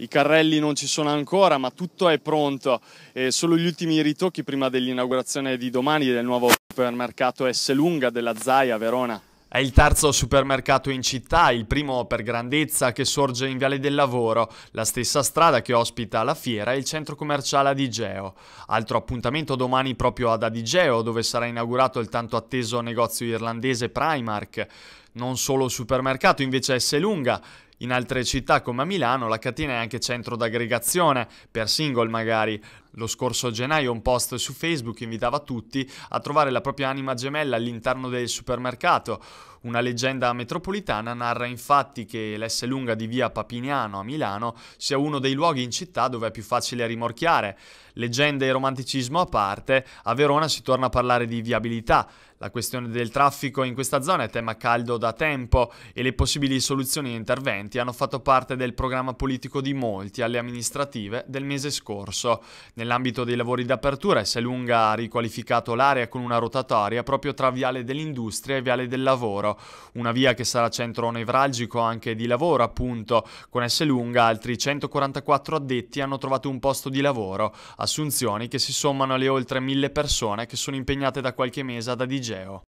i carrelli non ci sono ancora, ma tutto è pronto. E eh, solo gli ultimi ritocchi prima dell'inaugurazione di domani del nuovo supermercato S Lunga della Zaia Verona. È il terzo supermercato in città, il primo per grandezza che sorge in Viale del Lavoro, la stessa strada che ospita la fiera e il centro commerciale Adigeo. Altro appuntamento domani proprio ad Adigeo, dove sarà inaugurato il tanto atteso negozio irlandese Primark non solo supermercato, invece S lunga. In altre città come a Milano la catena è anche centro d'aggregazione, per single magari. Lo scorso gennaio un post su Facebook invitava tutti a trovare la propria anima gemella all'interno del supermercato. Una leggenda metropolitana narra infatti che l'S lunga di via Papiniano a Milano sia uno dei luoghi in città dove è più facile rimorchiare. Leggende e romanticismo a parte, a Verona si torna a parlare di viabilità. La questione del traffico in questa zona è tema caldo da tempo e le possibili soluzioni e interventi hanno fatto parte del programma politico di molti alle amministrative del mese scorso. Nell'ambito dei lavori d'apertura, Selunga ha riqualificato l'area con una rotatoria proprio tra Viale dell'Industria e Viale del Lavoro, una via che sarà centro nevralgico anche di lavoro, appunto. Con Selunga altri 144 addetti hanno trovato un posto di lavoro, assunzioni che si sommano alle oltre mille persone che sono impegnate da qualche mese ad adigere jail.